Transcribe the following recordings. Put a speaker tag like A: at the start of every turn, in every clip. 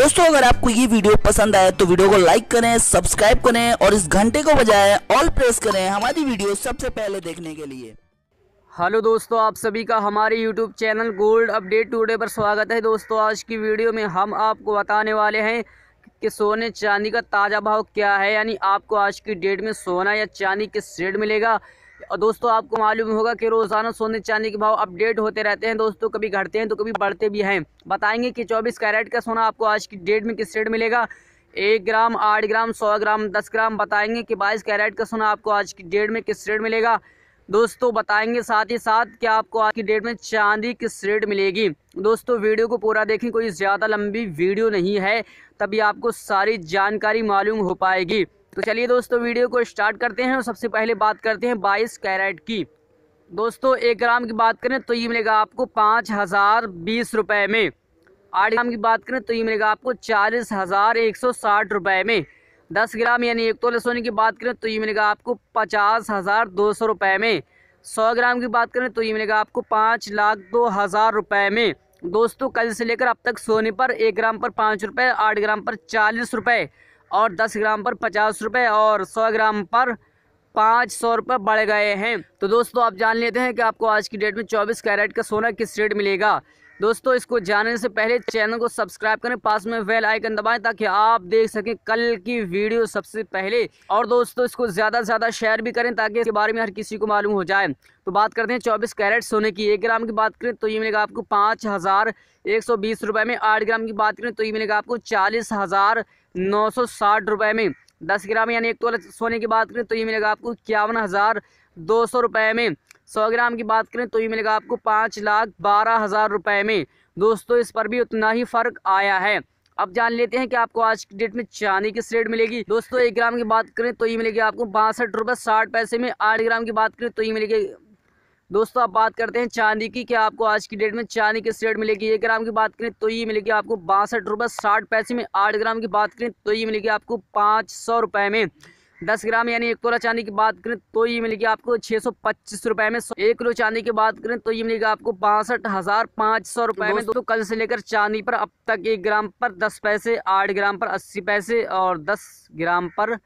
A: दोस्तों अगर आपको ये वीडियो पसंद आए तो वीडियो को लाइक करें सब्सक्राइब करें और इस घंटे को बजाय ऑल प्रेस करें हमारी वीडियो सबसे पहले देखने के लिए हेलो दोस्तों आप सभी का हमारे YouTube channel Gold Update Today पर स्वागत है दोस्तों आज की वीडियो में हम आपको बताने वाले हैं कि सोने चांदी का ताज़ा भाव क्या है यानी आपको आज की डेट में सोना या चांदी किस रेट मिलेगा और दोस्तों आपको मालूम होगा कि रोज़ाना सोने चांदी के भाव अपडेट होते रहते हैं दोस्तों कभी घटते हैं तो कभी बढ़ते भी हैं बताएंगे कि चौबीस कैरेट का सोना आपको आज की डेट में किस रेट मिलेगा एक ग्राम आठ ग्राम सौ ग्राम दस ग्राम बताएंगे कि बाईस कैरेट का सोना आपको आज की डेट में किस रेट मिलेगा दोस्तों बताएंगे साथ ही साथ कि आपको आज की डेट में चांदी किस रेट मिलेगी दोस्तों वीडियो को पूरा देखें कोई ज़्यादा लंबी वीडियो नहीं है तभी आपको सारी जानकारी मालूम हो पाएगी तो चलिए दोस्तों वीडियो को स्टार्ट करते हैं और सबसे पहले बात करते हैं बाईस कैरेट की दोस्तों एक ग्राम की बात करें तो ये मिलेगा आपको पाँच हज़ार बीस रुपये में आठ ग्राम की बात करें तो ये मिलेगा आपको चालीस हज़ार एक सौ साठ रुपये में दस ग्राम यानी एक तोले सोने की बात करें तो ये मिलेगा आपको पचास हज़ार दो सौ रुपये में सौ ग्राम की बात करें तो ये मिलेगा आपको पाँच लाख दो हज़ार रुपये में दोस्तों कल से लेकर अब तक सोने पर एक ग्राम पर पाँच रुपये आठ ग्राम पर चालीस रुपये और दस ग्राम पर पचास रुपये और सौ ग्राम पर पाँच सौ रुपये बढ़ गए हैं तो दोस्तों आप जान लेते हैं कि आपको आज की डेट में चौबीस कैरेट का सोना किस रेट मिलेगा दोस्तों इसको जानने से पहले चैनल को सब्सक्राइब करें पास में वेल आइकन दबाएं ताकि आप देख सकें कल की वीडियो सबसे पहले और दोस्तों इसको ज़्यादा से ज़्यादा शेयर भी करें ताकि इसके बारे में हर किसी को मालूम हो जाए तो बात करते हैं चौबीस कैरेट सोने की एक ग्राम की बात करें तो ये मिलेगा आपको पाँच हज़ार एक सौ बीस रुपये में आठ ग्राम की बात करें तो ये मिलेगा आपको चालीस हज़ार नौ सौ साठ रुपये में दस ग्राम यानी एक तोला सोने की बात करें तो ये मिलेगा आपको इक्यावन हज़ार दो सौ रुपये में सौ ग्राम की बात करें तो ये मिलेगा आपको पाँच लाख बारह हज़ार रुपये में दोस्तों इस पर भी उतना ही फ़र्क आया है अब जान लेते हैं कि आपको आज की डेट में चांदी किस रेट मिलेगी दोस्तों एक ग्राम की बात करें तो ये मिलेगी आपको बासठ रुपये साठ पैसे में आठ ग्राम की बात करें तो ये मिलेगी दोस्तों आप बात करते हैं चांदी की क्या आपको आज की डेट में चांदी किस रेट मिलेगी एक ग्राम की बात करें तो ये मिलेगी आपको बासठ रुपये साठ पैसे में आठ ग्राम की बात करें तो ये मिलेगी आपको पाँच सौ रुपये में दस ग्राम यानी एक तोला चांदी की बात करें तो ये मिलेगी आपको छः सौ पच्चीस रुपये में एक किलो चांदी की बात करें तो ये मिलेगी आपको बासठ हज़ार पाँच सौ रुपये में दोस्तों कल से लेकर चांदी पर अब तक एक ग्राम पर दस पैसे आठ ग्राम पर अस्सी पैसे और दस ग्राम पर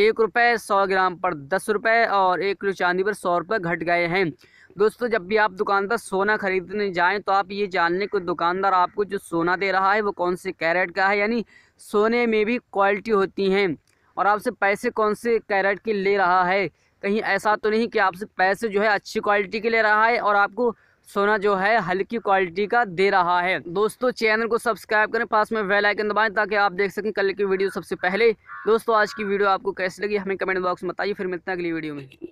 A: एक रुपये सौ ग्राम पर दस रुपये और एक किलो चांदी पर सौ रुपये घट गए हैं दोस्तों जब भी आप दुकान पर सोना खरीदने जाएं तो आप ये जान लें कि दुकानदार आपको जो सोना दे रहा है वो कौन से कैरेट का है यानी सोने में भी क्वालिटी होती हैं और आपसे पैसे कौन से कैरेट के ले रहा है कहीं ऐसा तो नहीं कि आपसे पैसे जो है अच्छी क्वालिटी के ले रहा है और आपको सोना जो है हल्की क्वालिटी का दे रहा है दोस्तों चैनल को सब्सक्राइब करें पास में बेल आइकन दबाएं ताकि आप देख सकें कल की वीडियो सबसे पहले दोस्तों आज की वीडियो आपको कैसी लगी हमें कमेंट बॉक्स में बताइए फिर मिलते हैं अगली वीडियो में